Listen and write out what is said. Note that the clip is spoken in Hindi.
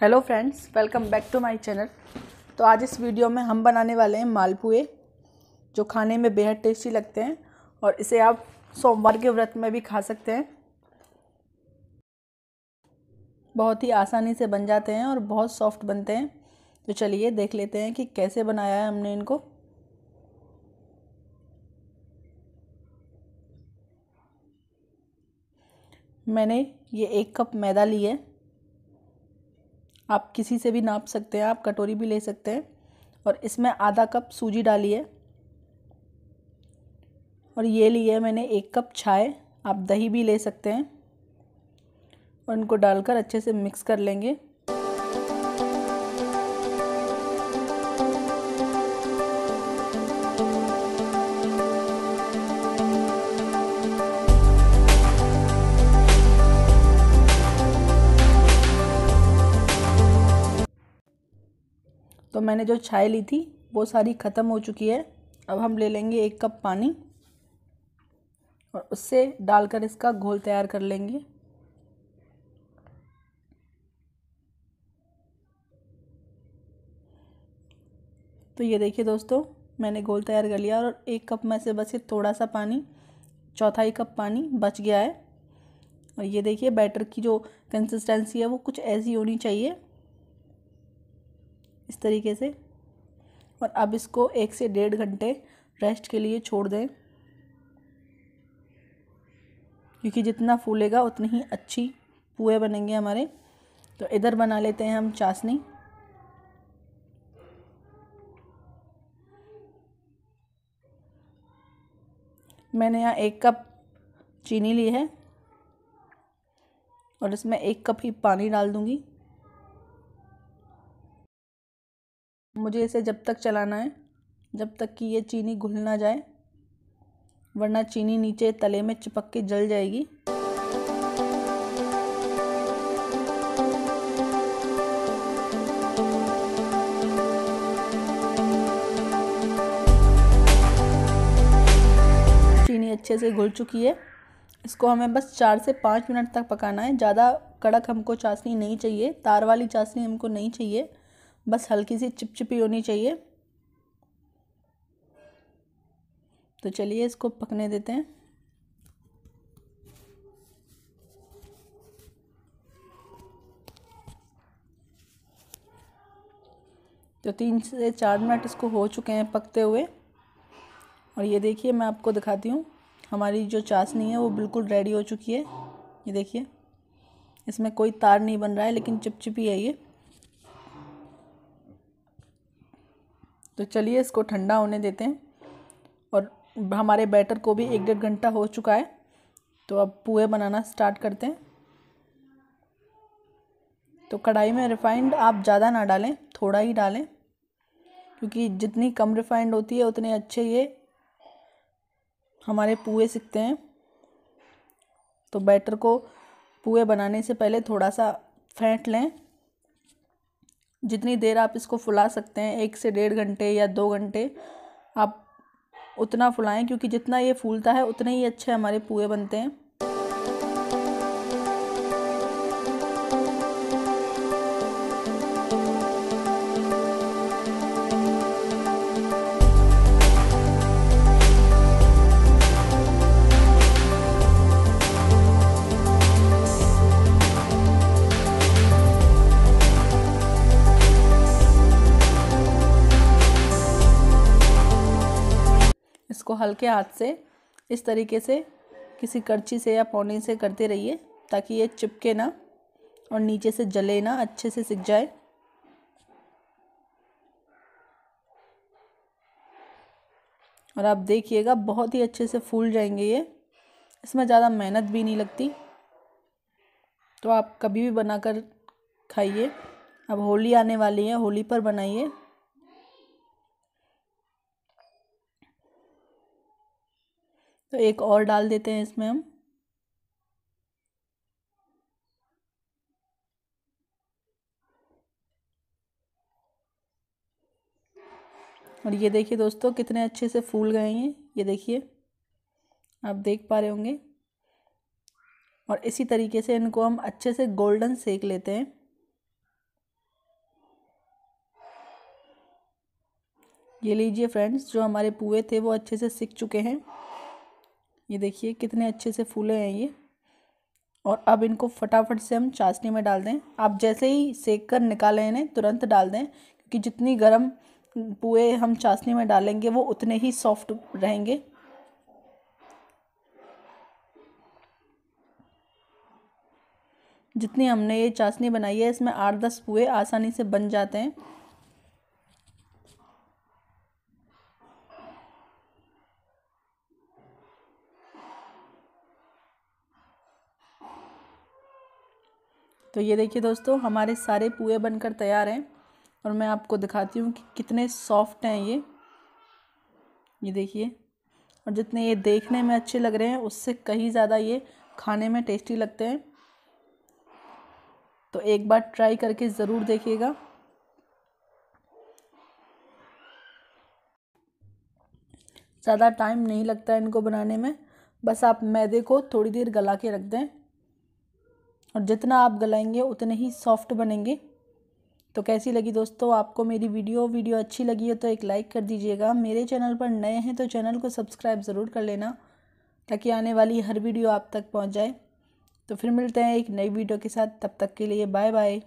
hello friends welcome back to my channel तो आज इस वीडियो में हम बनाने वाले हैं मालपुए जो खाने में बेहद टेस्टी लगते हैं और इसे आप सोमवार के व्रत में भी खा सकते हैं बहुत ही आसानी से बन जाते हैं और बहुत सॉफ्ट बनते हैं तो चलिए देख लेते हैं कि कैसे बनाया है हमने इनको मैंने ये एक कप मैदा लिया है आप किसी से भी नाप सकते हैं आप कटोरी भी ले सकते हैं और इसमें आधा कप सूजी डाली है और ये लिए मैंने एक कप छाए आप दही भी ले सकते हैं और इनको डालकर अच्छे से मिक्स कर लेंगे तो मैंने जो चाय ली थी वो सारी ख़त्म हो चुकी है अब हम ले लेंगे एक कप पानी और उससे डालकर इसका घोल तैयार कर लेंगे तो ये देखिए दोस्तों मैंने घोल तैयार कर लिया और एक कप में से बस ये थोड़ा सा पानी चौथा ही कप पानी बच गया है और ये देखिए बैटर की जो कंसिस्टेंसी है वो कुछ ऐसी होनी चाहिए इस तरीके से और अब इसको एक से डेढ़ घंटे रेस्ट के लिए छोड़ दें क्योंकि जितना फूलेगा उतनी ही अच्छी पुए बनेंगे हमारे तो इधर बना लेते हैं हम चाशनी मैंने यहाँ एक कप चीनी ली है और इसमें एक कप ही पानी डाल दूँगी मुझे इसे जब तक चलाना है जब तक कि ये चीनी घुल ना जाए वरना चीनी नीचे तले में चिपक के जल जाएगी चीनी अच्छे से घुल चुकी है इसको हमें बस चार से पाँच मिनट तक पकाना है ज़्यादा कड़क हमको चाशनी नहीं चाहिए तार वाली चाशनी हमको नहीं चाहिए बस हल्की सी चिपचिपी होनी चाहिए तो चलिए इसको पकने देते हैं तो तीन से चार मिनट इसको हो चुके हैं पकते हुए और ये देखिए मैं आपको दिखाती हूँ हमारी जो चाशनी है वो बिल्कुल रेडी हो चुकी है ये देखिए इसमें कोई तार नहीं बन रहा है लेकिन चिपचिपी है ये तो चलिए इसको ठंडा होने देते हैं और हमारे बैटर को भी एक डेढ़ घंटा हो चुका है तो अब पुए बनाना स्टार्ट करते हैं तो कढ़ाई में रिफ़ाइंड आप ज़्यादा ना डालें थोड़ा ही डालें क्योंकि जितनी कम रिफ़ाइंड होती है उतने अच्छे ये हमारे पुए सीखते हैं तो बैटर को पुए बनाने से पहले थोड़ा सा फेंट लें जितनी देर आप इसको फुला सकते हैं एक से डेढ़ घंटे या दो घंटे आप उतना फुलाएं क्योंकि जितना ये फूलता है उतने ही अच्छे हमारे पुए बनते हैं इसको हल्के हाथ से इस तरीके से किसी करछी से या पौनी से करते रहिए ताकि ये चिपके ना और नीचे से जले ना अच्छे से सिक जाए और आप देखिएगा बहुत ही अच्छे से फूल जाएंगे ये इसमें ज़्यादा मेहनत भी नहीं लगती तो आप कभी भी बनाकर खाइए अब होली आने वाली है होली पर बनाइए तो एक और डाल देते हैं इसमें हम और ये देखिए दोस्तों कितने अच्छे से फूल गए हैं ये देखिए आप देख पा रहे होंगे और इसी तरीके से इनको हम अच्छे से गोल्डन सेक लेते हैं ये लीजिए फ्रेंड्स जो हमारे पुए थे वो अच्छे से सीख चुके हैं ये देखिए कितने अच्छे से फूले हैं ये और अब इनको फटाफट से हम चाशनी में डाल दें आप जैसे ही सेक कर निकालें इन्हें तुरंत डाल दें क्योंकि जितनी गर्म पुए हम चाशनी में डालेंगे वो उतने ही सॉफ्ट रहेंगे जितनी हमने ये चाशनी बनाई है इसमें आठ दस पुए आसानी से बन जाते हैं तो ये देखिए दोस्तों हमारे सारे पुए बनकर तैयार हैं और मैं आपको दिखाती हूँ कि कितने सॉफ्ट हैं ये ये देखिए और जितने ये देखने में अच्छे लग रहे हैं उससे कहीं ज़्यादा ये खाने में टेस्टी लगते हैं तो एक बार ट्राई करके ज़रूर देखिएगा ज़्यादा टाइम नहीं लगता है इनको बनाने में बस आप मैदे को थोड़ी देर गला के रख दें और जितना आप गलाएंगे उतने ही सॉफ्ट बनेंगे तो कैसी लगी दोस्तों आपको मेरी वीडियो वीडियो अच्छी लगी है तो एक लाइक कर दीजिएगा मेरे चैनल पर नए हैं तो चैनल को सब्सक्राइब ज़रूर कर लेना ताकि आने वाली हर वीडियो आप तक पहुंच जाए तो फिर मिलते हैं एक नई वीडियो के साथ तब तक के लिए बाय बाय